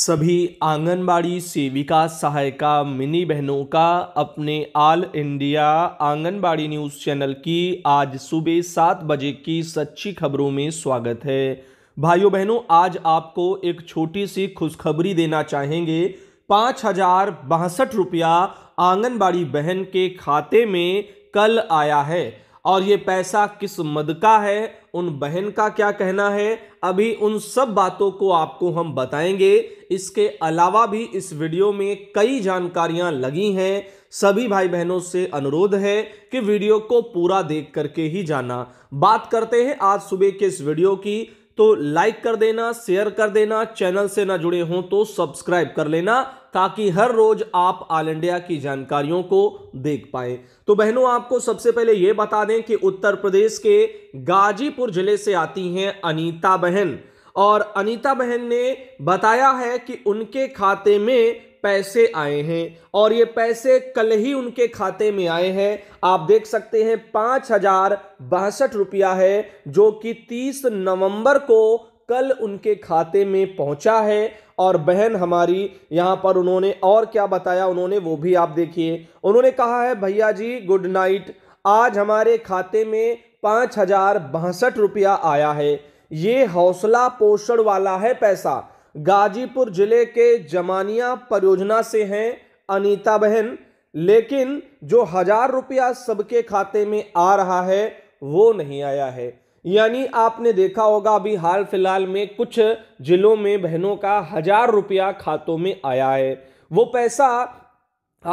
सभी आंगनबाड़ी सेविका सहायिका मिनी बहनों का अपने all India anganwadi news channel की आज सुबह सात बजे की सच्ची खबरों में स्वागत है भाइयों बहनों आज आपको एक छोटी सी खुशखबरी देना चाहेंगे पाँच हजार बासठ रुपया आंगनबाड़ी बहन के खाते में कल आया है और ये पैसा किस मद का है उन बहन का क्या कहना है अभी उन सब बातों को आपको हम बताएंगे इसके अलावा भी इस वीडियो में कई जानकारियां लगी हैं सभी भाई बहनों से अनुरोध है कि वीडियो को पूरा देख करके ही जाना बात करते हैं आज सुबह के इस वीडियो की तो लाइक कर देना शेयर कर देना चैनल से ना जुड़े हों तो सब्सक्राइब कर लेना ताकि हर रोज आप ऑल इंडिया की जानकारियों को देख पाए तो बहनों आपको सबसे पहले यह बता दें कि उत्तर प्रदेश के गाजीपुर जिले से आती हैं अनीता बहन और अनीता बहन ने बताया है कि उनके खाते में पैसे आए हैं और ये पैसे कल ही उनके खाते में आए हैं आप देख सकते हैं पाँच हजार बासठ रुपया है जो कि तीस नवंबर को कल उनके खाते में पहुंचा है और बहन हमारी यहाँ पर उन्होंने और क्या बताया उन्होंने वो भी आप देखिए उन्होंने कहा है भैया जी गुड नाइट आज हमारे खाते में पाँच हजार बासठ रुपया आया है ये हौसला पोषण वाला है पैसा गाजीपुर जिले के जमानिया परियोजना से हैं अनीता बहन लेकिन जो हजार रुपया सबके खाते में आ रहा है वो नहीं आया है यानी आपने देखा होगा अभी हाल फिलहाल में कुछ जिलों में बहनों का हजार रुपया खातों में आया है वो पैसा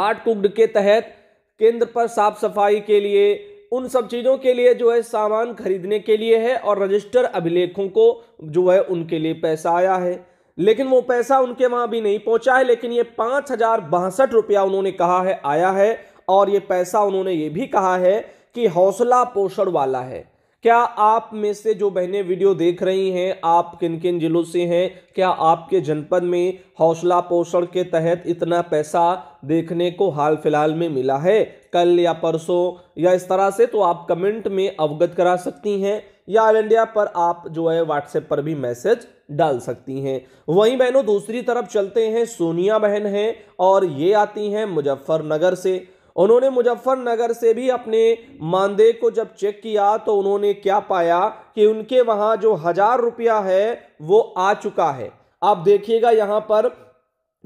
आर्ट कुकड के तहत केंद्र पर साफ सफाई के लिए उन सब चीज़ों के लिए जो है सामान खरीदने के लिए है और रजिस्टर अभिलेखों को जो है उनके लिए पैसा आया है लेकिन वो पैसा उनके वहां भी नहीं पहुंचा है लेकिन ये पांच हजार बासठ रुपया उन्होंने कहा है आया है और ये पैसा उन्होंने ये भी कहा है कि हौसला पोषण वाला है क्या आप में से जो बहनें वीडियो देख रही हैं आप किन किन जिलों से हैं क्या आपके जनपद में हौसला पोषण के तहत इतना पैसा देखने को हाल फिलहाल में मिला है कल या परसों या इस तरह से तो आप कमेंट में अवगत करा सकती हैं या ऑल इंडिया पर आप जो है व्हाट्सएप पर भी मैसेज डाल सकती हैं वहीं बहनों दूसरी तरफ चलते हैं सोनिया बहन हैं और ये आती हैं मुजफ्फरनगर से उन्होंने मुजफ्फरनगर से भी अपने मानदेय को जब चेक किया तो उन्होंने क्या पाया कि उनके वहाँ जो हज़ार रुपया है वो आ चुका है आप देखिएगा यहाँ पर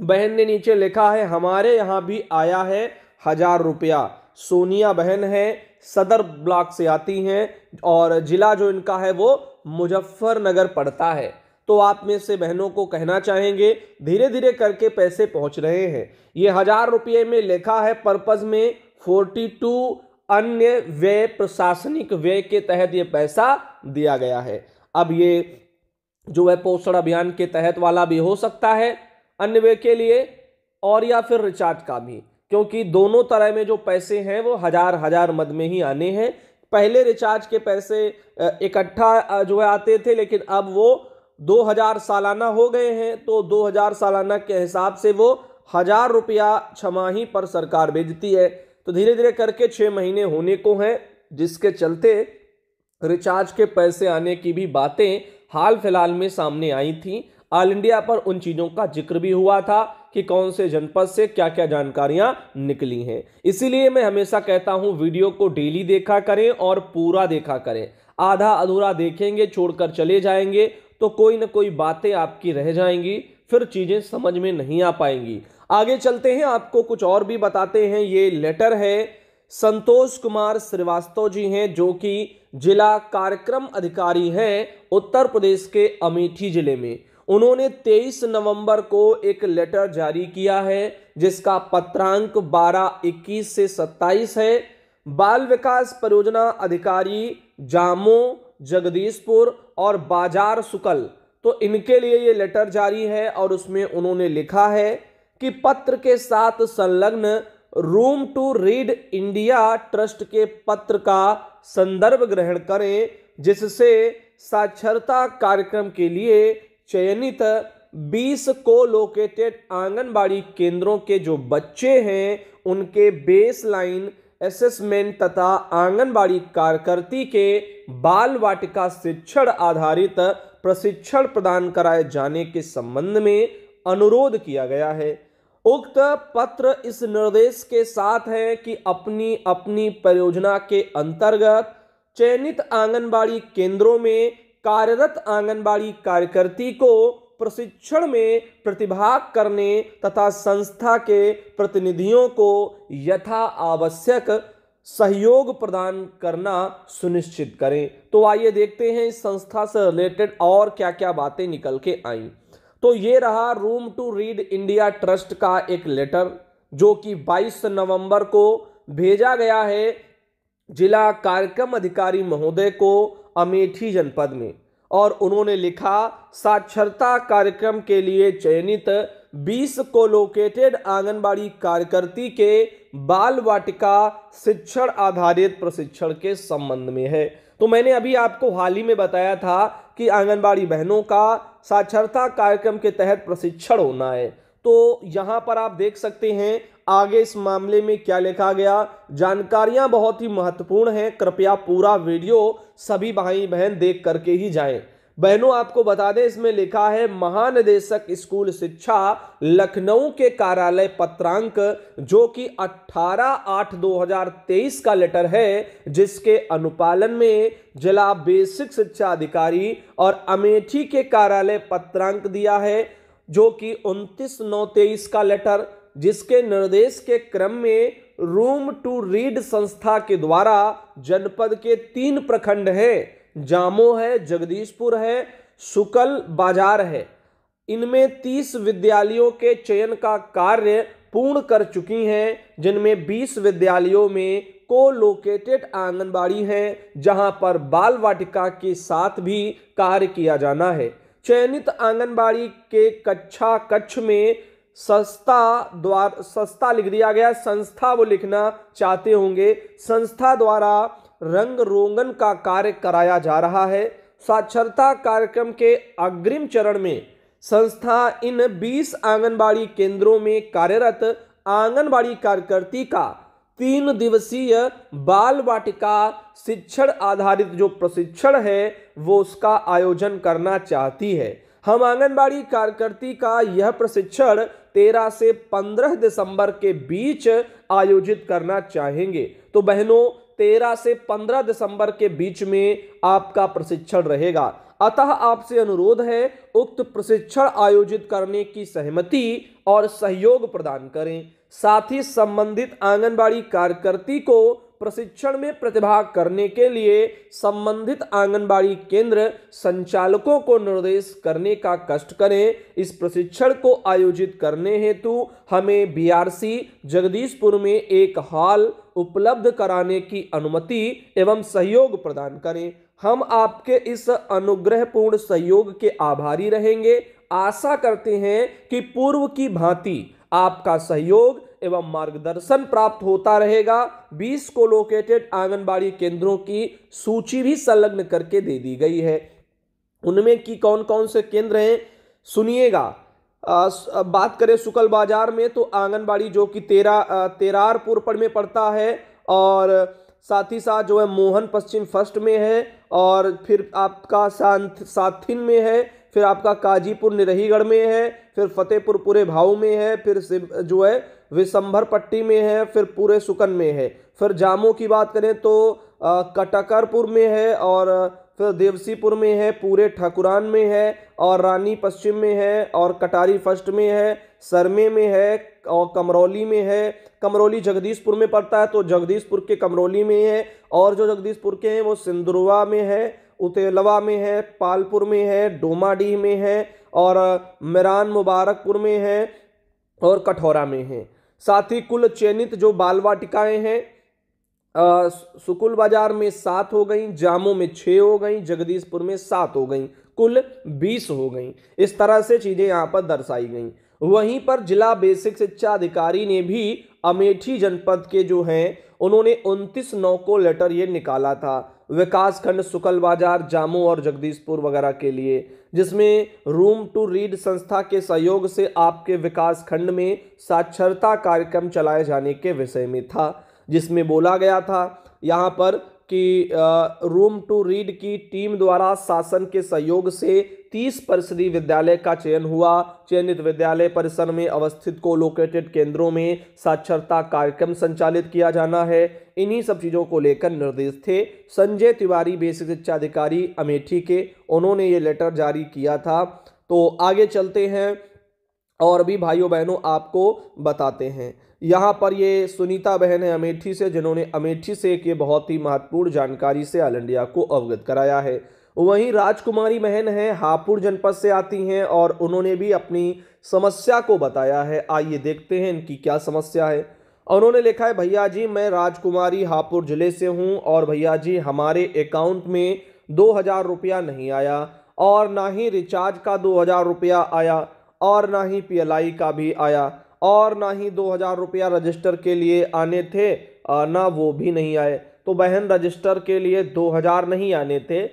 बहन ने नीचे लिखा है हमारे यहाँ भी आया है हज़ार रुपया सोनिया बहन है सदर ब्लॉक से आती हैं और ज़िला जो इनका है वो मुजफ्फरनगर पड़ता है तो आप में से बहनों को कहना चाहेंगे धीरे धीरे करके पैसे पहुंच रहे हैं ये हजार रुपये में लिखा है पर्पज़ में फोर्टी टू अन्य व्यय प्रशासनिक व्यय के तहत ये पैसा दिया गया है अब ये जो है पोषण अभियान के तहत वाला भी हो सकता है अन्य व्यय के लिए और या फिर रिचार्ज का भी क्योंकि दोनों तरह में जो पैसे हैं वो हजार हजार मद में ही आने हैं पहले रिचार्ज के पैसे इकट्ठा जो है आते थे लेकिन अब वो 2000 सालाना हो गए हैं तो 2000 सालाना के हिसाब से वो हज़ार रुपया छमाही पर सरकार भेजती है तो धीरे धीरे करके छः महीने होने को हैं जिसके चलते रिचार्ज के पैसे आने की भी बातें हाल फिलहाल में सामने आई थी ऑल इंडिया पर उन चीज़ों का जिक्र भी हुआ था कि कौन से जनपद से क्या क्या जानकारियां निकली हैं इसीलिए मैं हमेशा कहता हूं वीडियो को डेली देखा करें और पूरा देखा करें आधा अधूरा देखेंगे छोड़कर चले जाएंगे तो कोई ना कोई बातें आपकी रह जाएंगी फिर चीज़ें समझ में नहीं आ पाएंगी आगे चलते हैं आपको कुछ और भी बताते हैं ये लेटर है संतोष कुमार श्रीवास्तव जी हैं जो कि जिला कार्यक्रम अधिकारी हैं उत्तर प्रदेश के अमेठी जिले में उन्होंने 23 नवंबर को एक लेटर जारी किया है जिसका पत्रांक 12 इक्कीस से 27 है बाल विकास परियोजना अधिकारी जामो जगदीशपुर और बाजार शुक्ल तो इनके लिए ये लेटर जारी है और उसमें उन्होंने लिखा है कि पत्र के साथ संलग्न room to read India trust के पत्र का संदर्भ ग्रहण करें जिससे साक्षरता कार्यक्रम के लिए चयनित 20 को लोकेटेड आंगनबाड़ी केंद्रों के जो बच्चे हैं उनके बेसलाइन लाइन असेसमेंट तथा आंगनबाड़ी कार्यकर्ती के बाल वाटिका शिक्षण आधारित प्रशिक्षण प्रदान कराए जाने के संबंध में अनुरोध किया गया है उक्त पत्र इस निर्देश के साथ है कि अपनी अपनी परियोजना के अंतर्गत चयनित आंगनबाड़ी केंद्रों में कार्यरत आंगनबाड़ी कार्यकर्ती को प्रशिक्षण में प्रतिभाग करने तथा संस्था के प्रतिनिधियों को यथा आवश्यक सहयोग प्रदान करना सुनिश्चित करें तो आइए देखते हैं इस संस्था से रिलेटेड और क्या क्या बातें निकल के आई तो ये रहा room to read India trust का एक लेटर जो कि 22 नवंबर को भेजा गया है जिला कार्यक्रम अधिकारी महोदय को अमेठी जनपद में और उन्होंने लिखा साक्षरता कार्यक्रम के लिए चयनित 20 कोलोकेटेड आंगनबाड़ी कार्यकर्ती के बाल वाटिका शिक्षण आधारित प्रशिक्षण के संबंध में है तो मैंने अभी आपको हाल ही में बताया था कि आंगनबाड़ी बहनों का साक्षरता कार्यक्रम के तहत प्रशिक्षण होना है तो यहाँ पर आप देख सकते हैं आगे इस मामले में क्या लिखा गया जानकारियां बहुत ही महत्वपूर्ण हैं कृपया पूरा वीडियो सभी भाई बहन देख करके ही जाएं बहनों आपको बता दें इसमें लिखा है महानिदेशक स्कूल शिक्षा लखनऊ के कार्यालय पत्रांक जो कि 18 आठ 2023 का लेटर है जिसके अनुपालन में जिला बेसिक शिक्षा अधिकारी और अमेठी के कार्यालय पत्रांक दिया है जो कि उनतीस नौ तेईस का लेटर जिसके निर्देश के क्रम में रूम टू रीड संस्था के द्वारा जनपद के तीन प्रखंड हैं जामो है जगदीशपुर है सुकल बाजार है इनमें तीस विद्यालयों के चयन का कार्य पूर्ण कर चुकी हैं जिनमें बीस विद्यालयों में को लोकेटेड आंगनबाड़ी हैं जहां पर बाल वाटिका के साथ भी कार्य किया जाना है चयनित आंगनबाड़ी के कक्षा कक्ष में संस्था द्वारा संस्था लिख दिया गया संस्था वो लिखना चाहते होंगे संस्था द्वारा रंग रोगन का कार्य कराया जा रहा है साक्षरता कार्यक्रम के अग्रिम चरण में संस्था इन 20 आंगनबाड़ी केंद्रों में कार्यरत आंगनबाड़ी कार्यकर्ती का तीन दिवसीय बाल वाटिका शिक्षण आधारित जो प्रशिक्षण है वो उसका आयोजन करना चाहती है हम आंगनबाड़ी कार्यकर्ती का यह प्रशिक्षण 13 से 15 दिसंबर के बीच आयोजित करना चाहेंगे तो बहनों 13 से 15 दिसंबर के बीच में आपका प्रशिक्षण रहेगा अतः आपसे अनुरोध है उक्त प्रशिक्षण आयोजित करने की सहमति और सहयोग प्रदान करें साथ ही संबंधित आंगनबाड़ी कार्यकर्ती को प्रशिक्षण में प्रतिभाग करने के लिए संबंधित आंगनबाड़ी केंद्र संचालकों को निर्देश करने का कष्ट करें इस प्रशिक्षण को आयोजित करने हेतु हमें बीआरसी जगदीशपुर में एक हॉल उपलब्ध कराने की अनुमति एवं सहयोग प्रदान करें हम आपके इस अनुग्रहपूर्ण सहयोग के आभारी रहेंगे आशा करते हैं कि पूर्व की भांति आपका सहयोग एवं मार्गदर्शन प्राप्त होता रहेगा 20 को लोकेटेड आंगनबाड़ी केंद्रों की सूची भी संलग्न करके दे दी गई है उनमें की कौन कौन से केंद्र हैं सुनिएगा बात करें सुकल बाजार में तो आंगनबाड़ी जो कि तेरा तेरारपुर पर में पड़ता है और साथ ही साथ जो है मोहन पश्चिम फर्स्ट में है और फिर आपका सांथ साथिन में है फिर आपका काजीपुर निरहीगढ़ में है फिर फतेहपुर पूरे भाव में है फिर जो है विसंभर पट्टी में है फिर पूरे सुकन में है फिर जामों की बात करें तो कटकरपुर में है और फिर देवसीपुर में है पूरे ठकुरान में है और रानी पश्चिम में है और कटारी फर्स्ट में है सरमे में है और कमरौली में है कमरौली जगदीशपुर में पड़ता है तो जगदीशपुर के कमरौली में है और जो जगदीशपुर के हैं वो सिंदुरवा में है उतेलवा में है पालपुर में है डोमाडीह में है और मिरान मुबारकपुर में है और कठौरा में है साथ ही कुल चयनित जो बाल वाटिकाएँ हैं सुकुल बाजार में सात हो गई जामो में छः हो गई जगदीशपुर में सात हो गई कुल बीस हो गई इस तरह से चीज़ें यहाँ पर दर्शाई गई वहीं पर जिला बेसिक शिक्षा अधिकारी ने भी अमेठी जनपद के जो हैं उन्होंने उनतीस नौ को लेटर ये निकाला था विकास खंड सुकल बाजार जामू और जगदीशपुर वगैरह के लिए जिसमें रूम टू रीड संस्था के सहयोग से आपके विकास खंड में साक्षरता कार्यक्रम चलाए जाने के विषय में था जिसमें बोला गया था यहाँ पर कि रूम टू रीड की टीम द्वारा शासन के सहयोग से तीस परिसरी विद्यालय का चयन हुआ चयनित विद्यालय परिसर में अवस्थित को लोकेटेड केंद्रों में साक्षरता कार्यक्रम संचालित किया जाना है इन्हीं सब चीज़ों को लेकर निर्देश थे संजय तिवारी बेसिक शिक्षा अधिकारी अमेठी के उन्होंने ये लेटर जारी किया था तो आगे चलते हैं और भी भाइयों बहनों आपको बताते हैं यहाँ पर ये सुनीता बहन है अमेठी से जिन्होंने अमेठी से एक ये बहुत ही महत्वपूर्ण जानकारी से ऑल इंडिया को अवगत कराया है वहीं राजकुमारी महन हैं हापुड़ जनपद से आती हैं और उन्होंने भी अपनी समस्या को बताया है आइए देखते हैं इनकी क्या समस्या है उन्होंने लिखा है भैया जी मैं राजकुमारी हापुड़ ज़िले से हूँ और भैया जी हमारे अकाउंट में दो हज़ार रुपया नहीं आया और ना ही रिचार्ज का दो हज़ार रुपया आया और ना ही पी का भी आया और ना ही दो हज़ार रुपया रजिस्टर के लिए आने थे ना वो भी नहीं आए तो बहन रजिस्टर के लिए दो हज़ार नहीं आने थे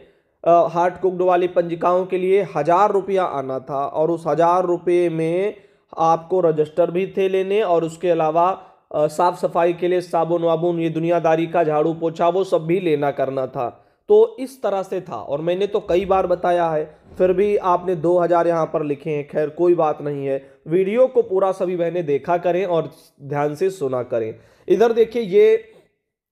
हार्ड कुकड वाली पंजिकाओं के लिए हज़ार रुपया आना था और उस हज़ार रुपये में आपको रजिस्टर भी थे लेने और उसके अलावा साफ़ सफाई के लिए साबुन वाबुन ये दुनियादारी का झाड़ू पोछा वो सब भी लेना करना था तो इस तरह से था और मैंने तो कई बार बताया है फिर भी आपने 2000 हज़ार यहाँ पर लिखे हैं खैर कोई बात नहीं है वीडियो को पूरा सभी बहनें देखा करें और ध्यान से सुना करें इधर देखिए ये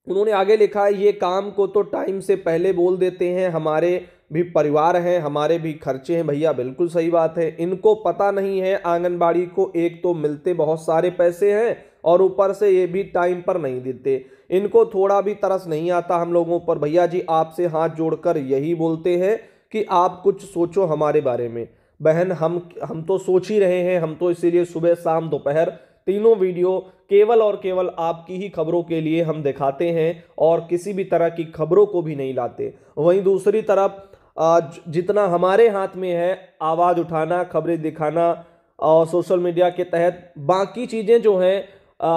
उन्होंने आगे लिखा है ये काम को तो टाइम से पहले बोल देते हैं हमारे भी परिवार हैं हमारे भी खर्चे हैं भैया बिल्कुल सही बात है इनको पता नहीं है आंगनबाड़ी को एक तो मिलते बहुत सारे पैसे हैं और ऊपर से ये भी टाइम पर नहीं देते इनको थोड़ा भी तरस नहीं आता हम लोगों पर भैया जी आपसे हाथ जोड़कर यही बोलते हैं कि आप कुछ सोचो हमारे बारे में बहन हम हम तो सोच ही रहे हैं हम तो इसीलिए सुबह शाम दोपहर तीनों वीडियो केवल और केवल आपकी ही खबरों के लिए हम दिखाते हैं और किसी भी तरह की खबरों को भी नहीं लाते वहीं दूसरी तरफ जितना हमारे हाथ में है आवाज़ उठाना खबरें दिखाना और सोशल मीडिया के तहत बाकी चीज़ें जो हैं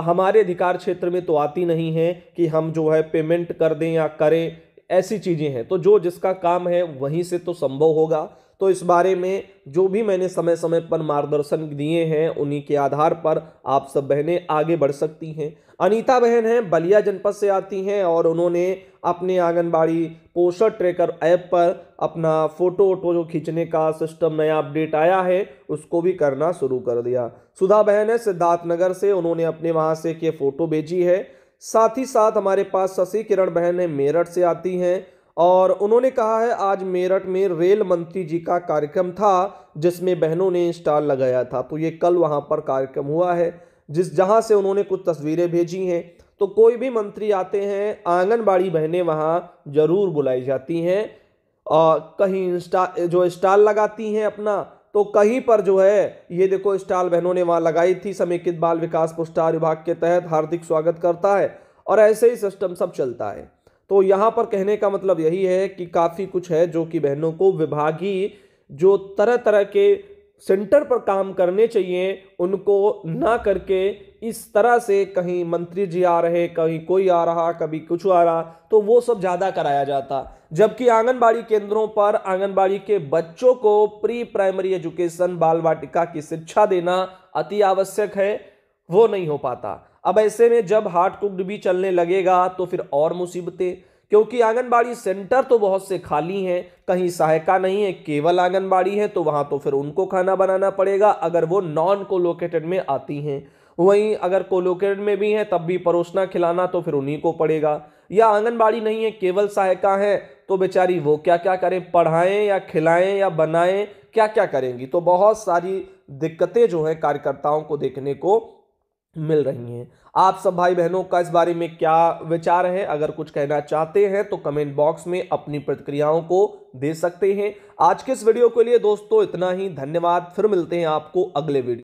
हमारे अधिकार क्षेत्र में तो आती नहीं हैं कि हम जो है पेमेंट कर दें या करें ऐसी चीज़ें हैं तो जो जिसका काम है वहीं से तो संभव होगा तो इस बारे में जो भी मैंने समय समय पर मार्गदर्शन दिए हैं उन्हीं के आधार पर आप सब बहनें आगे बढ़ सकती हैं अनीता बहन हैं बलिया जनपद से आती हैं और उन्होंने अपने आंगनबाड़ी पोषण ट्रेकर ऐप पर अपना फ़ोटो वोटो जो खींचने का सिस्टम नया अपडेट आया है उसको भी करना शुरू कर दिया सुधा बहन है सिद्धार्थ नगर से उन्होंने अपने वहाँ से एक फ़ोटो भेजी है साथ ही साथ हमारे पास शशि किरण बहन है मेरठ से आती हैं और उन्होंने कहा है आज मेरठ में रेल मंत्री जी का कार्यक्रम था जिसमें बहनों ने स्टॉल लगाया था तो ये कल वहाँ पर कार्यक्रम हुआ है जिस जहाँ से उन्होंने कुछ तस्वीरें भेजी हैं तो कोई भी मंत्री आते हैं आंगनबाड़ी बहनें वहाँ ज़रूर बुलाई जाती हैं और कहीं इंस्टा जो स्टॉल लगाती हैं अपना तो कहीं पर जो है ये देखो स्टॉल बहनों ने वहाँ लगाई थी समेकित बाल विकास पुरस्कार विभाग के तहत हार्दिक स्वागत करता है और ऐसे ही सिस्टम सब चलता है तो यहाँ पर कहने का मतलब यही है कि काफ़ी कुछ है जो कि बहनों को विभागीय जो तरह तरह के सेंटर पर काम करने चाहिए उनको ना करके इस तरह से कहीं मंत्री जी आ रहे कहीं कोई आ रहा कभी कुछ आ रहा तो वो सब ज़्यादा कराया जाता जबकि आंगनबाड़ी केंद्रों पर आंगनबाड़ी के बच्चों को प्री प्राइमरी एजुकेशन बाल वाटिका की शिक्षा देना अति आवश्यक है वो नहीं हो पाता अब ऐसे में जब हार्ड कुक्ड भी चलने लगेगा तो फिर और मुसीबतें क्योंकि आंगनबाड़ी सेंटर तो बहुत से खाली हैं कहीं सहायका नहीं है केवल आंगनबाड़ी है तो वहाँ तो फिर उनको खाना बनाना पड़ेगा अगर वो नॉन कोलोकेटेड में आती हैं वहीं अगर कोलोकेटेड में भी हैं तब भी परोसना खिलाना तो फिर उन्हीं को पड़ेगा या आंगनबाड़ी नहीं है केवल सहायका है तो बेचारी वो क्या क्या करें पढ़ाएं या खिलाएं या बनाएं क्या क्या करेंगी तो बहुत सारी दिक्कतें जो हैं कार्यकर्ताओं को देखने को मिल रही हैं आप सब भाई बहनों का इस बारे में क्या विचार है अगर कुछ कहना चाहते हैं तो कमेंट बॉक्स में अपनी प्रतिक्रियाओं को दे सकते हैं आज के इस वीडियो के लिए दोस्तों इतना ही धन्यवाद फिर मिलते हैं आपको अगले वीडियो